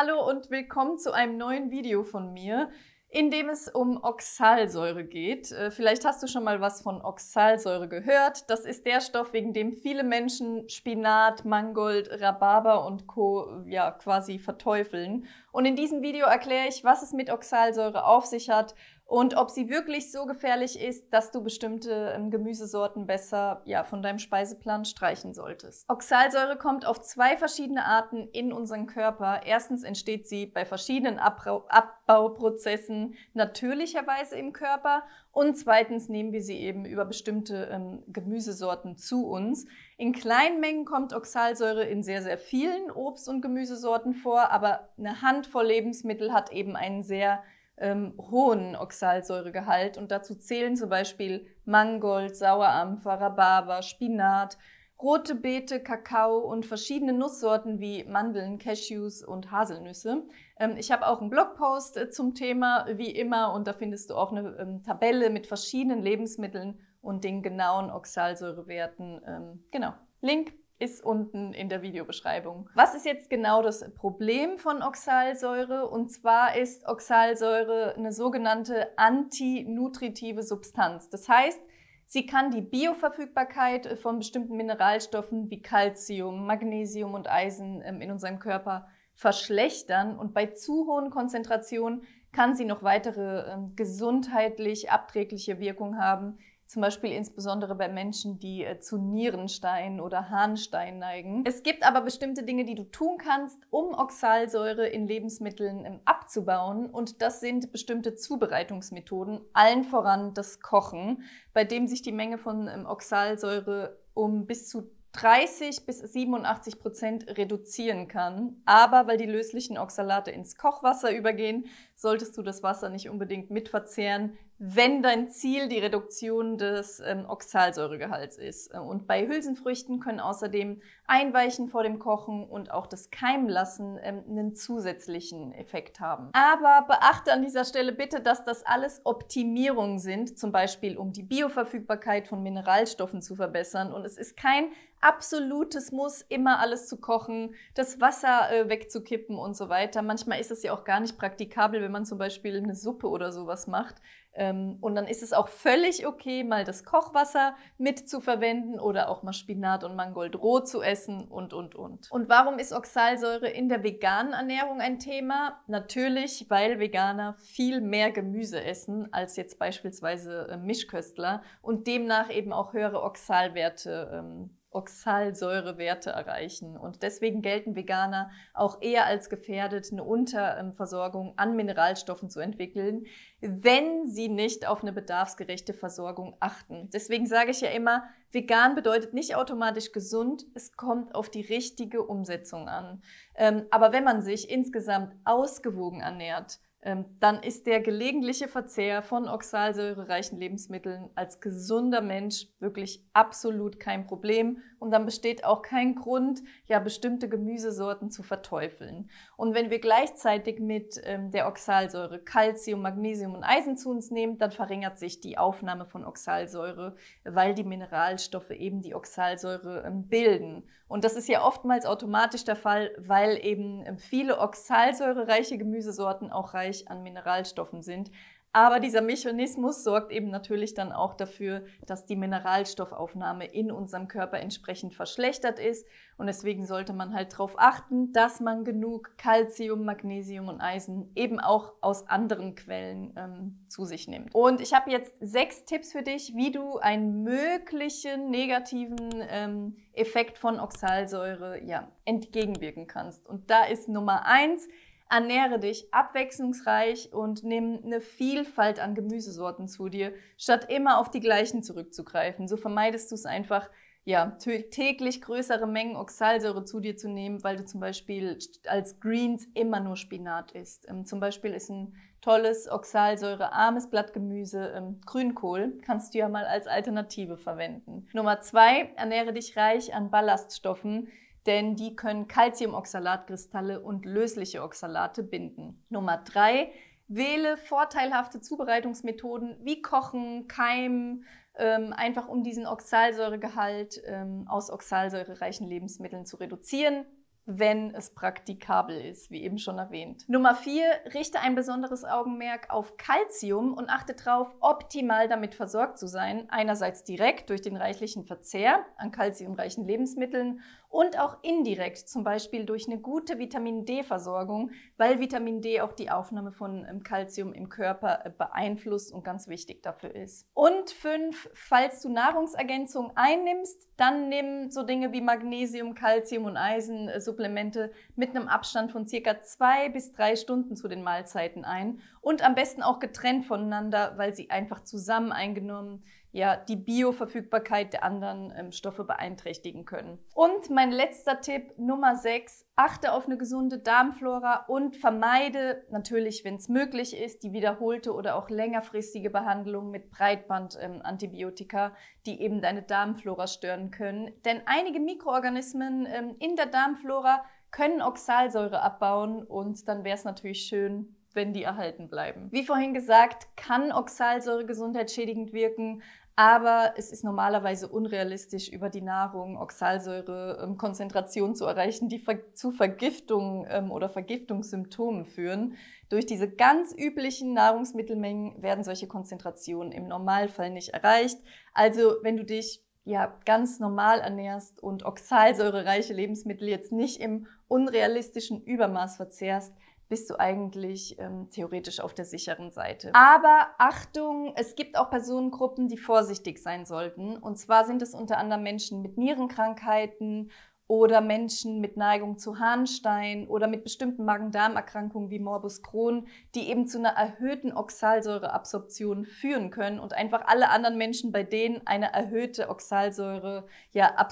Hallo und willkommen zu einem neuen Video von mir, in dem es um Oxalsäure geht. Äh, vielleicht hast du schon mal was von Oxalsäure gehört. Das ist der Stoff, wegen dem viele Menschen Spinat, Mangold, Rhabarber und Co. ja quasi verteufeln. Und in diesem Video erkläre ich, was es mit Oxalsäure auf sich hat und ob sie wirklich so gefährlich ist, dass du bestimmte ähm, Gemüsesorten besser ja, von deinem Speiseplan streichen solltest. Oxalsäure kommt auf zwei verschiedene Arten in unseren Körper. Erstens entsteht sie bei verschiedenen Abbau Abbauprozessen natürlicherweise im Körper und zweitens nehmen wir sie eben über bestimmte ähm, Gemüsesorten zu uns. In kleinen Mengen kommt Oxalsäure in sehr, sehr vielen Obst- und Gemüsesorten vor, aber eine Handvoll Lebensmittel hat eben einen sehr ähm, hohen Oxalsäuregehalt. Und dazu zählen zum Beispiel Mangold, Sauerampfer, Rhabarber, Spinat, rote Beete, Kakao und verschiedene Nusssorten wie Mandeln, Cashews und Haselnüsse. Ähm, ich habe auch einen Blogpost äh, zum Thema, wie immer, und da findest du auch eine ähm, Tabelle mit verschiedenen Lebensmitteln und den genauen Oxalsäurewerten. Ähm, genau. Link ist unten in der Videobeschreibung. Was ist jetzt genau das Problem von Oxalsäure? Und zwar ist Oxalsäure eine sogenannte antinutritive Substanz. Das heißt, sie kann die Bioverfügbarkeit von bestimmten Mineralstoffen wie Calcium, Magnesium und Eisen ähm, in unserem Körper verschlechtern und bei zu hohen Konzentrationen kann sie noch weitere ähm, gesundheitlich abträgliche Wirkung haben, zum Beispiel insbesondere bei Menschen, die äh, zu Nierenstein oder Harnstein neigen. Es gibt aber bestimmte Dinge, die du tun kannst, um Oxalsäure in Lebensmitteln ähm, abzubauen und das sind bestimmte Zubereitungsmethoden, allen voran das Kochen, bei dem sich die Menge von ähm, Oxalsäure um bis zu 30 bis 87 Prozent reduzieren kann. Aber weil die löslichen Oxalate ins Kochwasser übergehen, solltest du das Wasser nicht unbedingt mitverzehren, wenn dein Ziel die Reduktion des ähm, Oxalsäuregehalts ist. Äh, und bei Hülsenfrüchten können außerdem Einweichen vor dem Kochen und auch das Keimlassen ähm, einen zusätzlichen Effekt haben. Aber beachte an dieser Stelle bitte, dass das alles Optimierungen sind, zum Beispiel um die Bioverfügbarkeit von Mineralstoffen zu verbessern. Und es ist kein absolutes Muss, immer alles zu kochen, das Wasser äh, wegzukippen und so weiter. Manchmal ist es ja auch gar nicht praktikabel, wenn man zum Beispiel eine Suppe oder sowas macht. Ähm, und dann ist es auch völlig okay, mal das Kochwasser mitzuverwenden oder auch mal Spinat und Mangold roh zu essen und, und, und. Und warum ist Oxalsäure in der veganen Ernährung ein Thema? Natürlich, weil Veganer viel mehr Gemüse essen als jetzt beispielsweise äh, Mischköstler und demnach eben auch höhere Oxalwerte ähm, Oxalsäurewerte erreichen. Und deswegen gelten Veganer auch eher als gefährdet, eine Unterversorgung an Mineralstoffen zu entwickeln, wenn sie nicht auf eine bedarfsgerechte Versorgung achten. Deswegen sage ich ja immer, vegan bedeutet nicht automatisch gesund, es kommt auf die richtige Umsetzung an. Ähm, aber wenn man sich insgesamt ausgewogen ernährt, ähm, dann ist der gelegentliche Verzehr von oxalsäurereichen Lebensmitteln als gesunder Mensch wirklich absolut kein Problem und dann besteht auch kein Grund, ja, bestimmte Gemüsesorten zu verteufeln. Und wenn wir gleichzeitig mit ähm, der Oxalsäure Calcium, Magnesium und Eisen zu uns nehmen, dann verringert sich die Aufnahme von Oxalsäure, weil die Mineralstoffe eben die Oxalsäure ähm, bilden. Und das ist ja oftmals automatisch der Fall, weil eben ähm, viele oxalsäurereiche Gemüsesorten auch reich an Mineralstoffen sind. Aber dieser Mechanismus sorgt eben natürlich dann auch dafür, dass die Mineralstoffaufnahme in unserem Körper entsprechend verschlechtert ist. Und deswegen sollte man halt darauf achten, dass man genug Kalzium, Magnesium und Eisen eben auch aus anderen Quellen ähm, zu sich nimmt. Und ich habe jetzt sechs Tipps für dich, wie du einen möglichen negativen ähm, Effekt von Oxalsäure ja, entgegenwirken kannst. Und da ist Nummer eins, Ernähre dich abwechslungsreich und nimm eine Vielfalt an Gemüsesorten zu dir, statt immer auf die gleichen zurückzugreifen. So vermeidest du es einfach, ja, täglich größere Mengen Oxalsäure zu dir zu nehmen, weil du zum Beispiel als Greens immer nur Spinat isst. Ähm, zum Beispiel ist ein tolles oxalsäurearmes Blattgemüse, ähm, Grünkohl, kannst du ja mal als Alternative verwenden. Nummer zwei, ernähre dich reich an Ballaststoffen denn die können Calciumoxalatkristalle und lösliche Oxalate binden. Nummer drei Wähle vorteilhafte Zubereitungsmethoden wie Kochen, Keimen, ähm, einfach um diesen Oxalsäuregehalt ähm, aus oxalsäurereichen Lebensmitteln zu reduzieren, wenn es praktikabel ist, wie eben schon erwähnt. Nummer vier: Richte ein besonderes Augenmerk auf Calcium und achte darauf, optimal damit versorgt zu sein. Einerseits direkt durch den reichlichen Verzehr an calciumreichen Lebensmitteln und auch indirekt, zum Beispiel durch eine gute Vitamin D-Versorgung, weil Vitamin D auch die Aufnahme von ähm, Kalzium im Körper äh, beeinflusst und ganz wichtig dafür ist. Und fünf, falls du Nahrungsergänzungen einnimmst, dann nimm so Dinge wie Magnesium, Kalzium und Eisen-Supplemente äh, mit einem Abstand von circa zwei bis drei Stunden zu den Mahlzeiten ein und am besten auch getrennt voneinander, weil sie einfach zusammen eingenommen ja die Bioverfügbarkeit der anderen ähm, Stoffe beeinträchtigen können. Und mein letzter Tipp Nummer 6, achte auf eine gesunde Darmflora und vermeide natürlich, wenn es möglich ist, die wiederholte oder auch längerfristige Behandlung mit Breitbandantibiotika, ähm, die eben deine Darmflora stören können. Denn einige Mikroorganismen ähm, in der Darmflora können Oxalsäure abbauen und dann wäre es natürlich schön, wenn die erhalten bleiben. Wie vorhin gesagt, kann Oxalsäure gesundheitsschädigend wirken, aber es ist normalerweise unrealistisch, über die Nahrung Oxalsäurekonzentrationen ähm, zu erreichen, die zu Vergiftungen ähm, oder Vergiftungssymptomen führen. Durch diese ganz üblichen Nahrungsmittelmengen werden solche Konzentrationen im Normalfall nicht erreicht. Also wenn du dich ja, ganz normal ernährst und oxalsäurereiche Lebensmittel jetzt nicht im unrealistischen Übermaß verzehrst, bist du eigentlich ähm, theoretisch auf der sicheren Seite. Aber Achtung, es gibt auch Personengruppen, die vorsichtig sein sollten. Und zwar sind es unter anderem Menschen mit Nierenkrankheiten oder Menschen mit Neigung zu Harnstein oder mit bestimmten Magen-Darm-Erkrankungen wie Morbus Crohn, die eben zu einer erhöhten Oxalsäureabsorption führen können und einfach alle anderen Menschen, bei denen eine erhöhte Oxalsäure ja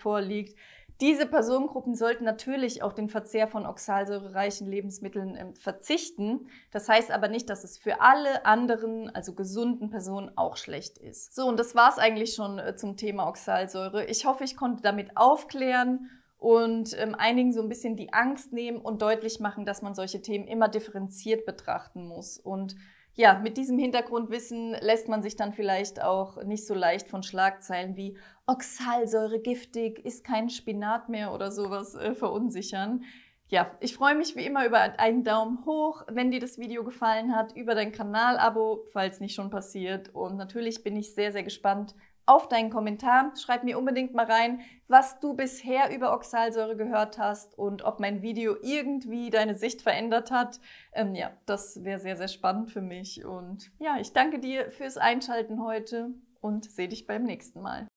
vorliegt, diese Personengruppen sollten natürlich auf den Verzehr von oxalsäurereichen Lebensmitteln ähm, verzichten. Das heißt aber nicht, dass es für alle anderen, also gesunden Personen auch schlecht ist. So, und das war's eigentlich schon äh, zum Thema Oxalsäure. Ich hoffe, ich konnte damit aufklären und ähm, einigen so ein bisschen die Angst nehmen und deutlich machen, dass man solche Themen immer differenziert betrachten muss und ja, mit diesem Hintergrundwissen lässt man sich dann vielleicht auch nicht so leicht von Schlagzeilen wie Oxalsäure giftig, ist kein Spinat mehr oder sowas äh, verunsichern. Ja, ich freue mich wie immer über einen Daumen hoch, wenn dir das Video gefallen hat, über dein Kanalabo, falls nicht schon passiert. Und natürlich bin ich sehr, sehr gespannt, auf deinen Kommentar. Schreib mir unbedingt mal rein, was du bisher über Oxalsäure gehört hast und ob mein Video irgendwie deine Sicht verändert hat. Ähm, ja, das wäre sehr, sehr spannend für mich. Und ja, ich danke dir fürs Einschalten heute und sehe dich beim nächsten Mal.